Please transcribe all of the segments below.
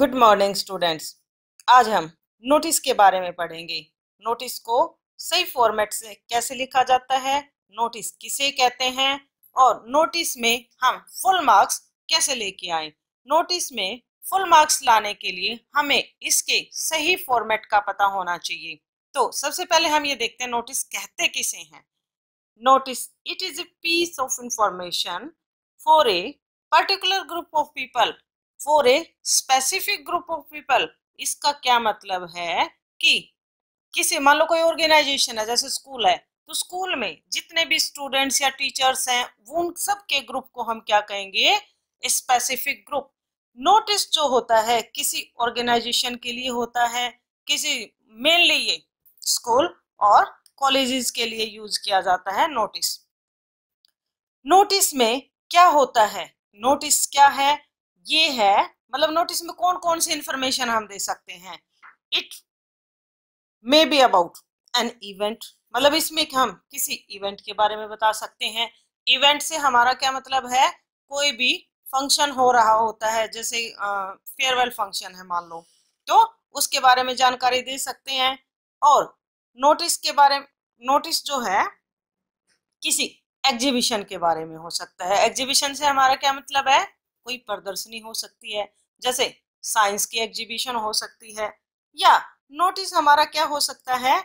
good morning students आज हम notice के बारे में पढ़ेंगे नोटिस को सही फॉर्मेट से कैसे लिखा जाता है नोटिस किसे कहते हैं और नोटिस में हम फुल मार्क्स कैसे लेके आए नोटिस में फुल मार्क्स लाने के लिए हमें इसके सही फॉर्मेट का पता होना चाहिए तो सबसे पहले हम ये देखते हैं नोटिस कहते किसे हैं notice it is a piece of information for a particular group of people for a specific group of people इसका क्या मतलब है कि किसी मान लो कोई ऑर्गेनाइजेशन है जैसे स्कूल है तो स्कूल में जितने भी स्टूडेंट्स या टीचर्स हैं उन सब के ग्रुप को हम क्या कहेंगे स्पेसिफिक ग्रुप नोटिस जो होता है किसी ऑर्गेनाइजेशन के लिए होता है किसी मेनली ये स्कूल और कॉलेजेस के लिए यूज किया जाता है नोटिस नोटिस में क्या होता है नोटिस क्या है ये है मतलब नोटिस में कौन कौन सी इंफॉर्मेशन हम दे सकते हैं it may be about an event मतलब इसमें हम किसी इवेंट के बारे में बता सकते हैं इवेंट से हमारा क्या मतलब है कोई भी फंक्शन हो रहा होता है जैसे फेयरवेल फंक्शन है मान लो तो उसके बारे में जानकारी दे सकते हैं और नोटिस के बारे में नोटिस जो है किसी एग्जीबिशन के बारे में हो सकता है एग्जीबिशन से हमारा क्या मतलब है कोई प्रदर्शनी हो सकती है जैसे साइंस की एग्जीबिशन हो सकती है या नोटिस हमारा क्या हो सकता है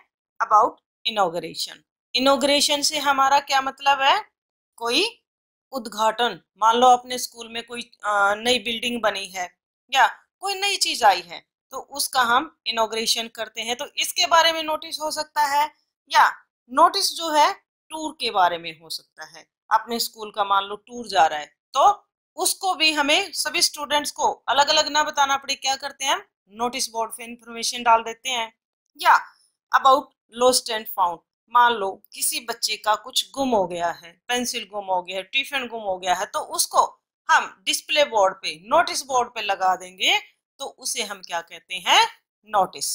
अबाउट इनोग्रेशन इनोग्रेशन से हमारा क्या मतलब है कोई उद्घाटन मान लो अपने स्कूल में कोई नई बिल्डिंग बनी है या कोई नई चीज आई है तो उसका हम इनोग्रेशन करते हैं तो इसके बारे में नोटिस हो सकता है या नोटिस जो है टूर के बारे में हो सकता है अपने स्कूल का मान लो टूर जा रहा है तो उसको भी हमें सभी स्टूडेंट्स को अलग अलग ना बताना पड़े क्या करते हैं हम नोटिस बोर्ड पे इंफॉर्मेशन डाल देते हैं या अबाउट लोस्ट एंड फाउंड मान लो किसी बच्चे का कुछ गुम हो गया है पेंसिल गुम हो गया है टिफिन गुम हो गया है तो उसको हम डिस्प्ले बोर्ड पे नोटिस बोर्ड पे लगा देंगे तो उसे हम क्या कहते हैं नोटिस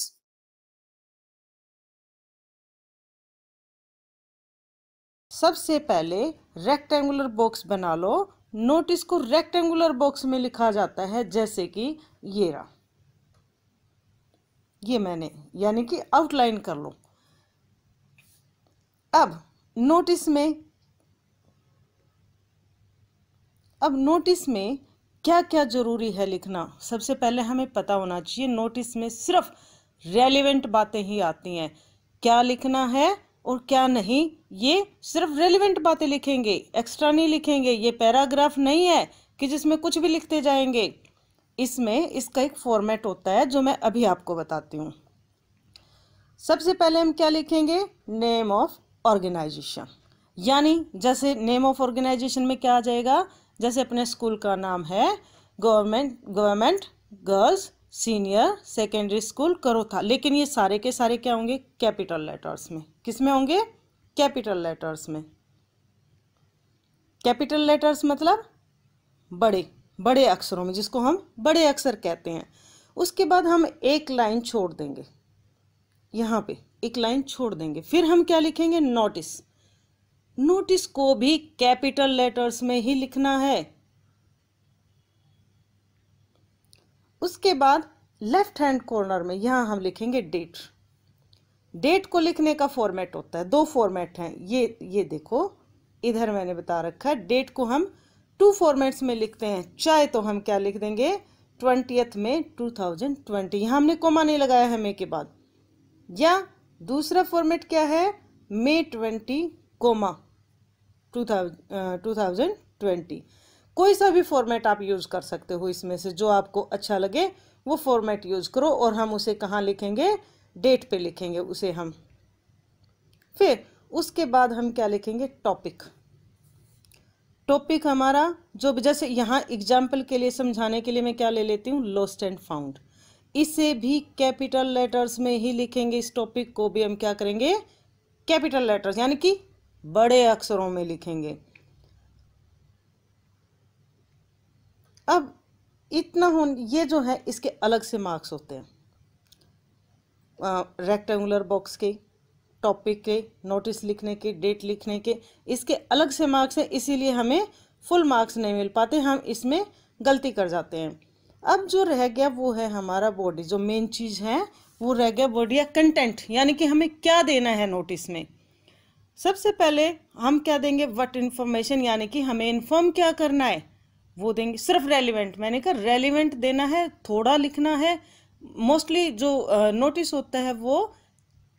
सबसे पहले रेक्टेंगुलर बॉक्स बना लो नोट इसको रेक्टेंगुलर बॉक्स में लिखा जाता है जैसे कि ये रहा ये मैंने यानी कि आउटलाइन कर लो अब नोटिस में अब नोटिस में क्या क्या ज़रूरी है लिखना सबसे पहले हमें पता होना चाहिए नोटिस में सिर्फ रेलिवेंट बातें ही आती हैं क्या लिखना है और क्या नहीं ये सिर्फ रेलिवेंट बातें लिखेंगे एक्स्ट्रा नहीं लिखेंगे ये पैराग्राफ नहीं है कि जिसमें कुछ भी लिखते जाएंगे इसमें इसका एक फॉर्मेट होता है जो मैं अभी आपको बताती हूँ सबसे पहले हम क्या लिखेंगे नेम ऑफ ऑर्गेनाइजेशन यानी जैसे नेम ऑफ ऑर्गेनाइजेशन में क्या आ जाएगा जैसे अपने स्कूल का नाम है government government girls senior secondary school करो था लेकिन ये सारे के सारे क्या होंगे कैपिटल लेटर्स में किस में होंगे कैपिटल लेटर्स में कैपिटल लेटर्स मतलब बड़े बड़े अक्षरों में जिसको हम बड़े अक्षर कहते हैं उसके बाद हम एक लाइन छोड़ देंगे यहाँ पे एक लाइन छोड़ देंगे फिर हम क्या लिखेंगे नोटिस नोटिस को भी कैपिटल लेटर्स में ही लिखना है उसके बाद लेफ्ट हैंड कॉर्नर में यहाँ हम लिखेंगे डेट डेट को लिखने का फॉर्मेट होता है दो फॉर्मेट हैं ये ये देखो इधर मैंने बता रखा है डेट को हम टू फॉर्मेट्स में लिखते हैं चाहे तो हम क्या लिख देंगे ट्वेंटियथ में टू थाउजेंड ट्वेंटी यहाँ हमने कोमा नहीं लगाया है मे के बाद या दूसरा फॉर्मेट क्या है May twenty comma two thousand twenty कोई सा भी फॉर्मेट आप यूज़ कर सकते हो इसमें से जो आपको अच्छा लगे वो फॉर्मेट यूज़ करो और हम उसे कहाँ लिखेंगे डेट पे लिखेंगे उसे हम फिर उसके बाद हम क्या लिखेंगे टॉपिक टॉपिक हमारा जो जैसे यहाँ एग्जाम्पल के लिए समझाने के लिए मैं क्या ले लेती हूँ लॉस्ट एंड फाउंड इसे भी कैपिटल लेटर्स में ही लिखेंगे इस टॉपिक को भी हम क्या करेंगे कैपिटल लेटर्स यानी कि बड़े अक्षरों में लिखेंगे अब इतना हो ये जो है इसके अलग से मार्क्स होते हैं रेक्टेंगुलर बॉक्स के टॉपिक के नोटिस लिखने के डेट लिखने के इसके अलग से मार्क्स हैं इसीलिए हमें फुल मार्क्स नहीं मिल पाते हम इसमें गलती कर जाते हैं अब जो रह गया वो है हमारा बॉडी जो मेन चीज़ है वो रह गया बॉडी या कंटेंट यानी कि हमें क्या देना है नोटिस में सबसे पहले हम क्या देंगे वट इन्फॉर्मेशन यानी कि हमें इन्फॉर्म क्या करना है वो देंगे सिर्फ रेलिवेंट मैंने कहा रेलिवेंट देना है थोड़ा लिखना है मोस्टली जो नोटिस uh, होता है वो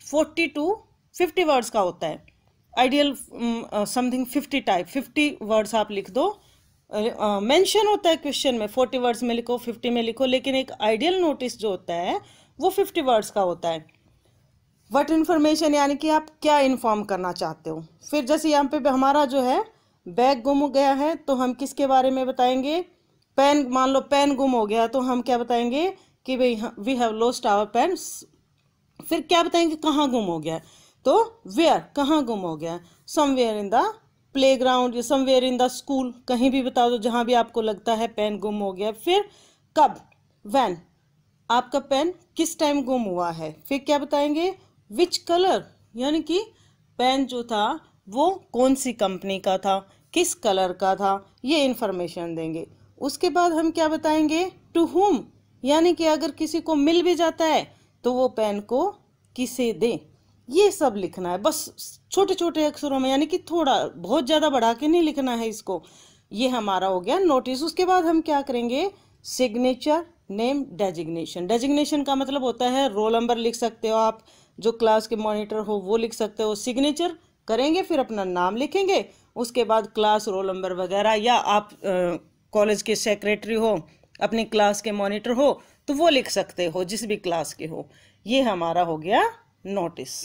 फोर्टी टू फिफ्टी वर्ड्स का होता है ideal something fifty type fifty words आप लिख दो मेंशन uh, होता है क्वेश्चन में फोर्टी वर्ड्स में लिखो फिफ्टी में लिखो लेकिन एक आइडियल नोटिस जो होता है वो फिफ्टी वर्ड्स का होता है वट इन्फॉर्मेशन यानी कि आप क्या इन्फॉर्म करना चाहते हो फिर जैसे यहाँ पे हमारा जो है बैग गुम हो गया है तो हम किसके बारे में बताएंगे पेन मान लो पेन गुम हो गया तो हम क्या बताएंगे कि भाई we have lost our pen फिर क्या बताएंगे कहाँ गुम हो गया तो वेयर कहाँ गुम हो गया somewhere in the playground या समवेयर इन द स्कूल कहीं भी बता दो जहाँ भी आपको लगता है पेन गुम हो गया फिर कब वैन आपका पेन किस टाइम गुम हुआ है फिर क्या बताएंगे विच कलर यानी कि पेन जो था वो कौन सी कंपनी का था किस कलर का था ये इन्फॉर्मेशन देंगे उसके बाद हम क्या बताएंगे टू होम यानी कि अगर किसी को मिल भी जाता है तो वो पेन को किसे दे ये सब लिखना है बस छोटे छोटे अक्षरों में यानी कि थोड़ा बहुत ज़्यादा बढ़ा के नहीं लिखना है इसको ये हमारा हो गया नोटिस उसके बाद हम क्या करेंगे सिग्नेचर नेम डेजिग्नेशन डेजिग्नेशन का मतलब होता है रोल नंबर लिख सकते हो आप जो क्लास के मॉनिटर हो वो लिख सकते हो सिग्नेचर करेंगे फिर अपना नाम लिखेंगे उसके बाद क्लास रोल नंबर वगैरह या आप कॉलेज के सेक्रेटरी हो अपनी क्लास के मॉनिटर हो तो वो लिख सकते हो जिस भी क्लास के हो ये हमारा हो गया नोटिस